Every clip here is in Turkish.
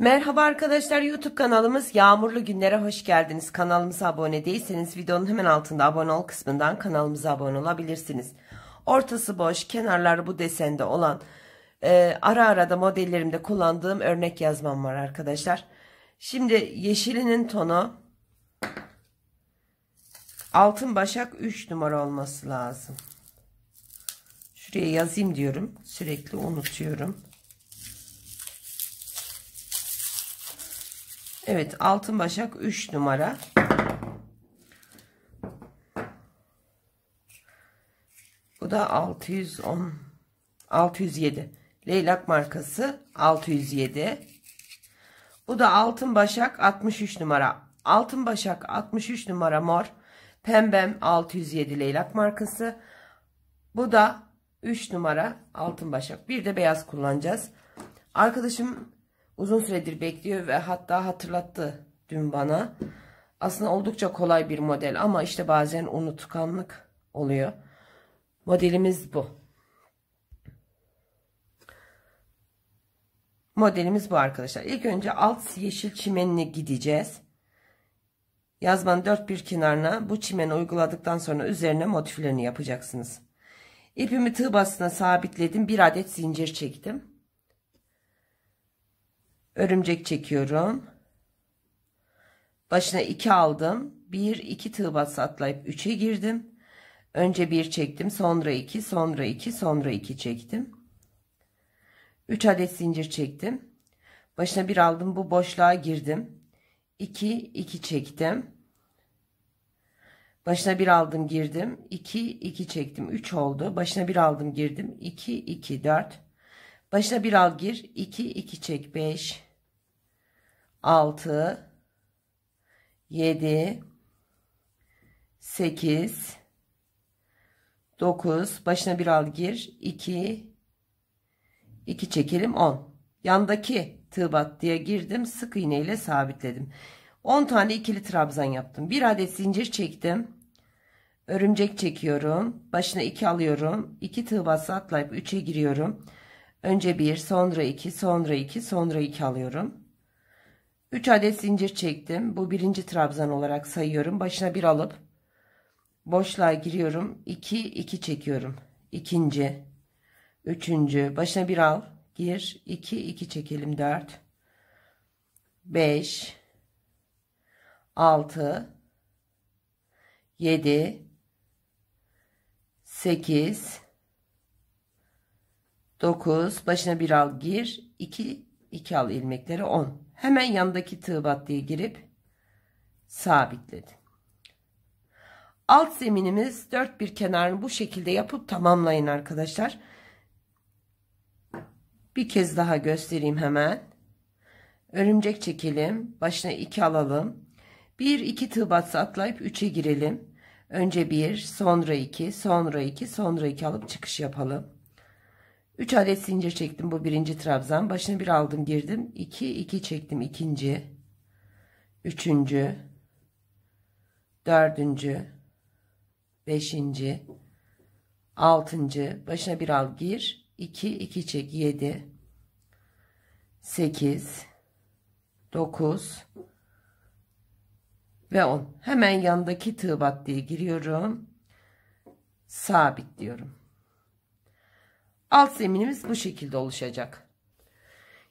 Merhaba arkadaşlar YouTube kanalımız Yağmurlu Günlere hoş geldiniz. Kanalımıza abone değilseniz videonun hemen altında abone ol kısmından kanalımıza abone olabilirsiniz. Ortası boş, kenarlar bu desende olan e, ara ara da modellerimde kullandığım örnek yazmam var arkadaşlar. Şimdi yeşilinin tonu altın başak 3 numara olması lazım. Şuraya yazayım diyorum. Sürekli unutuyorum. Evet altın başak 3 numara. Bu da 610 607. Leylak markası 607. Bu da altın başak 63 numara. Altın başak 63 numara mor. Pembem 607 leylak markası. Bu da 3 numara altın başak. Bir de beyaz kullanacağız. Arkadaşım uzun süredir bekliyor ve hatta hatırlattı dün bana. Aslında oldukça kolay bir model ama işte bazen unutkanlık oluyor. Modelimiz bu. Modelimiz bu arkadaşlar. İlk önce alt yeşil çimenine gideceğiz. Yazmanın dört bir kenarına bu çimeni uyguladıktan sonra üzerine motiflerini yapacaksınız. İpimi tığ basına sabitledim. Bir adet zincir çektim örümcek çekiyorum. Başına 2 aldım. 1 2 tığ bas atlayıp 3'e girdim. Önce 1 çektim, sonra 2, sonra 2, sonra 2 çektim. 3 adet zincir çektim. Başına 1 aldım. Bu boşluğa girdim. 2 2 çektim. Başına 1 aldım, girdim. 2 2 çektim. 3 oldu. Başına 1 aldım, girdim. 2 2 4 Başına bir al gir. 2 2 çek 5 6 7 8 9 başına bir al gir 2 2 çekelim 10 yandaki tığ diye girdim sık iğneyle sabitledim 10 tane ikili trabzan yaptım bir adet zincir çektim örümcek çekiyorum başına 2 alıyorum 2 tığ bassa atlayıp 3'e giriyorum önce 1 sonra 2 sonra 2 sonra 2 alıyorum 3 adet zincir çektim. Bu birinci trabzan olarak sayıyorum. Başına bir alıp boşluğa giriyorum. 2 2 çekiyorum. İkinci, üçüncü, başına bir al, gir, 2 2 çekelim 4 5 6 7 8 9 başına bir al, gir, 2 2 al ilmekleri 10. Hemen yandaki tığ battıya girip sabitledim. Alt zeminimiz dört bir kenarını bu şekilde yapıp tamamlayın arkadaşlar. Bir kez daha göstereyim hemen. Örümcek çekelim. Başına 2 alalım. 1 2 tığ batsa atlayıp 3'e girelim. Önce 1, sonra 2, sonra 2, sonra 2 alıp çıkış yapalım. 3 adet zincir çektim bu birinci trabzan. Başını bir aldım girdim. 2 2 çektim ikinci. Üçüncü. Dördüncü. Beşinci. Altıncı. Başına bir al gir. 2 2 çek yedi sekiz dokuz Ve on Hemen yanındaki tığ diye giriyorum. Sabit diyorum. Alt zeminimiz bu şekilde oluşacak.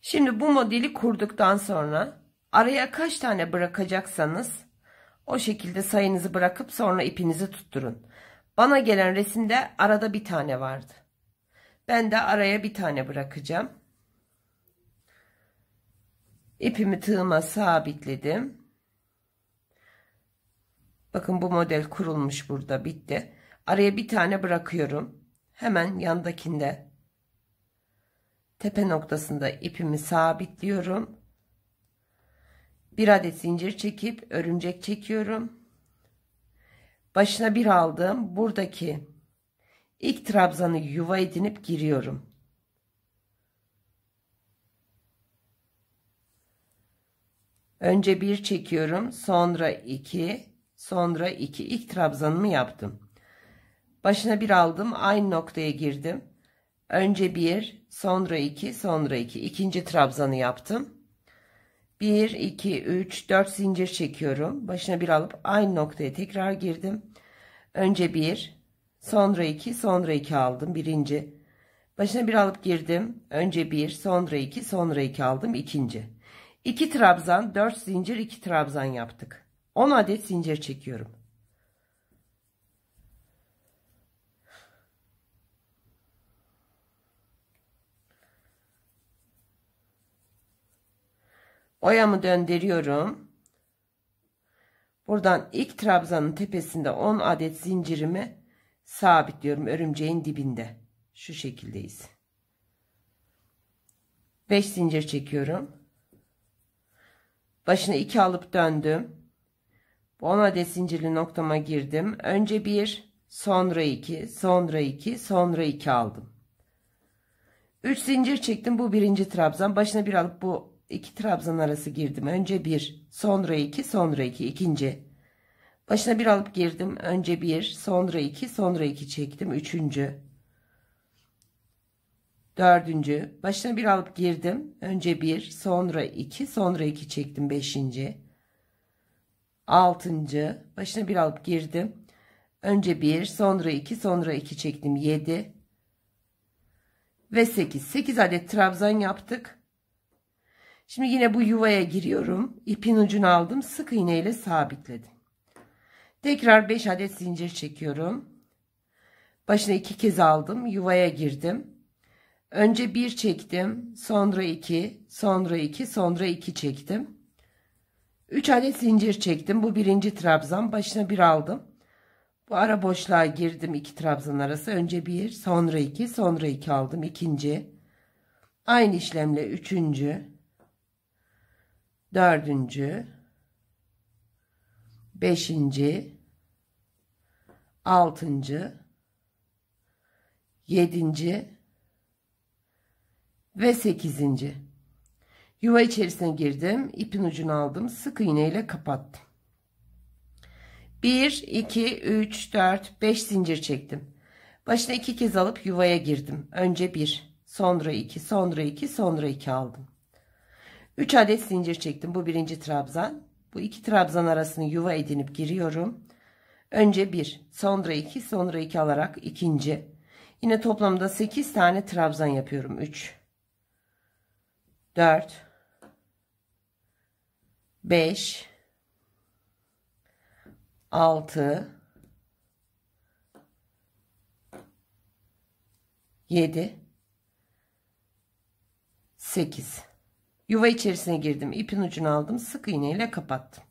Şimdi bu modeli kurduktan sonra araya kaç tane bırakacaksanız o şekilde sayınızı bırakıp sonra ipinizi tutturun. Bana gelen resimde arada bir tane vardı. Ben de araya bir tane bırakacağım. İpimi tığıma sabitledim. Bakın bu model kurulmuş burada bitti. Araya bir tane bırakıyorum. Hemen yandakinde tepe noktasında ipimi sabitliyorum. Bir adet zincir çekip örümcek çekiyorum. Başına bir aldım. Buradaki ilk trabzanı yuva edinip giriyorum. Önce bir çekiyorum. Sonra iki. Sonra iki. İlk trabzanımı yaptım. Başına bir aldım. Aynı noktaya girdim Önce 1, sonra 2, sonra 2. İkinci trabzanı yaptım. 1, 2, 3, 4 zincir çekiyorum. Başına bir alıp aynı noktaya tekrar girdim. Önce 1, sonra 2, sonra 2 aldım. Birinci. Başına bir alıp girdim. Önce 1, sonra 2, sonra 2 aldım. ikinci. 2 trabzan, 4 zincir, 2 trabzan yaptık. 10 adet zincir çekiyorum. Oyamı döndürüyorum. Buradan ilk trabzanın tepesinde 10 adet zincirimi sabitliyorum örümceğin dibinde. Şu şekildeyiz. 5 zincir çekiyorum. Başına 2 alıp döndüm. Bu 10 adet zincirli noktama girdim. Önce 1, sonra 2, sonra 2, sonra 2 aldım. 3 zincir çektim. Bu birinci trabzan. Başına bir alıp bu iki trabzan arası girdim. Önce bir, sonra iki, sonra iki, ikinci. Başına bir alıp girdim. Önce bir, sonra iki, sonra iki çektim. Üçüncü. Dördüncü. Başına bir alıp girdim. Önce bir, sonra iki, sonra iki çektim. Beşinci. Altıncı. Başına bir alıp girdim. Önce bir, sonra iki, sonra iki çektim. Yedi. Ve sekiz. Sekiz adet trabzan yaptık. Şimdi yine bu yuvaya giriyorum. İpin ucunu aldım. Sık iğneyle sabitledim. Tekrar 5 adet zincir çekiyorum. Başına iki kez aldım. Yuvaya girdim. Önce bir çektim. Sonra iki. Sonra iki. Sonra iki çektim. 3 adet zincir çektim. Bu birinci trabzan. Başına bir aldım. Bu ara boşluğa girdim iki trabzan arası. Önce bir, sonra iki, sonra iki aldım. ikinci. Aynı işlemle üçüncü dördüncü, beşinci, altıncı, yedinci ve sekizinci. Yuva içerisine girdim. ipin ucunu aldım. Sık iğneyle kapattım. 1, 2, 3, 4, 5 zincir çektim. Başına iki kez alıp yuvaya girdim. Önce 1, sonra 2, sonra 2, sonra 2 aldım. 3 adet zincir çektim. Bu birinci trabzan. Bu iki trabzan arasını yuva edinip giriyorum. Önce 1, sonra 2, sonra 2 alarak ikinci. Yine toplamda 8 tane trabzan yapıyorum. 3 4 5 6 7 8 Yuva içerisine girdim. ipin ucunu aldım. Sık iğneyle kapattım.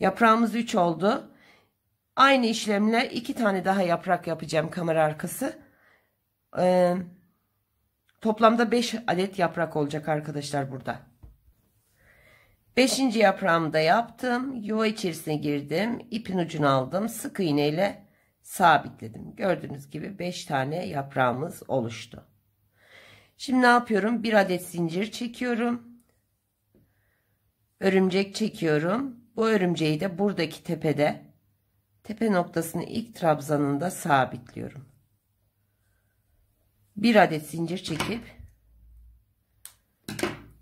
Yaprağımız 3 oldu. Aynı işlemle 2 tane daha yaprak yapacağım kamera arkası. Ee, toplamda 5 adet yaprak olacak arkadaşlar burada. 5. yaprağımı da yaptım. Yuva içerisine girdim. ipin ucunu aldım. Sık iğneyle sabitledim. Gördüğünüz gibi 5 tane yaprağımız oluştu. Şimdi ne yapıyorum? Bir adet zincir çekiyorum. Örümcek çekiyorum. Bu örümceği de buradaki tepede tepe noktasını ilk trabzanında sabitliyorum. Bir adet zincir çekip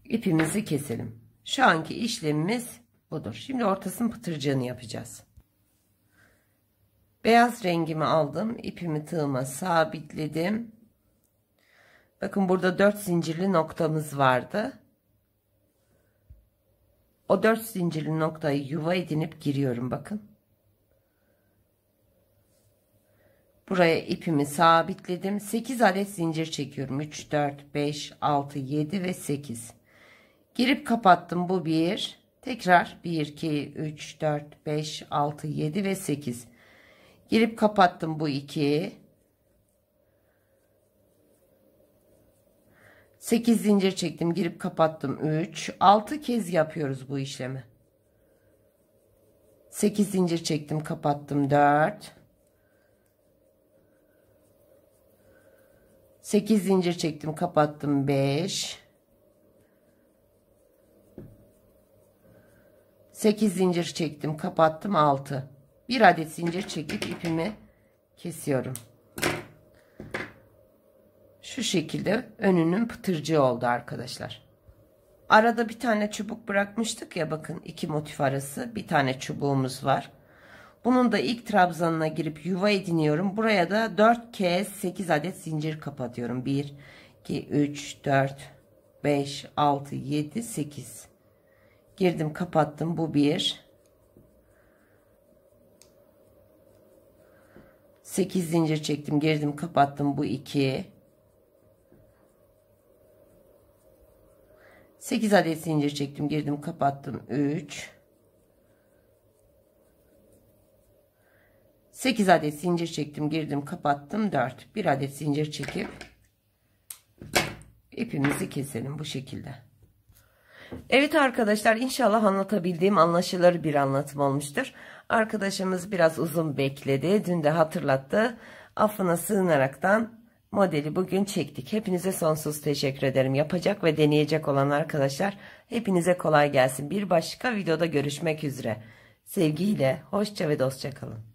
ipimizi keselim. Şu anki işlemimiz budur. Şimdi ortasının pıtırcığını yapacağız. Beyaz rengimi aldım. ipimi tığıma sabitledim. Bakın burada 4 zincirli noktamız vardı. O 4 zincirli noktayı yuva edinip giriyorum bakın. Buraya ipimi sabitledim. 8 adet zincir çekiyorum. 3, 4, 5, 6, 7 ve 8. Girip kapattım bu bir. Tekrar 1, 2, 3, 4, 5, 6, 7 ve 8. Girip kapattım bu iki. 8 zincir çektim girip kapattım 3 6 kez yapıyoruz bu işlemi 8 zincir çektim kapattım 4 8 zincir çektim kapattım 5 8 zincir çektim kapattım 6 bir adet zincir çekip ipimi kesiyorum şu şekilde önünün pıtırcığı oldu arkadaşlar. Arada bir tane çubuk bırakmıştık ya bakın iki motif arası bir tane çubuğumuz var. Bunun da ilk trabzanına girip yuva ediniyorum. Buraya da 4 kez 8 adet zincir kapatıyorum. 1, 2, 3, 4, 5, 6, 7, 8. Girdim kapattım bu 1. 8 zincir çektim girdim kapattım bu 2. 8 adet zincir çektim girdim kapattım 3 8 adet zincir çektim girdim kapattım 4 1 adet zincir çekip ipimizi keselim bu şekilde Evet arkadaşlar inşallah anlatabildiğim anlaşılır bir anlatım olmuştur arkadaşımız biraz uzun bekledi dün de hatırlattı affına sığınaraktan Modeli bugün çektik. Hepinize sonsuz teşekkür ederim. Yapacak ve deneyecek olan arkadaşlar hepinize kolay gelsin. Bir başka videoda görüşmek üzere. Sevgiyle, hoşça ve dostça kalın.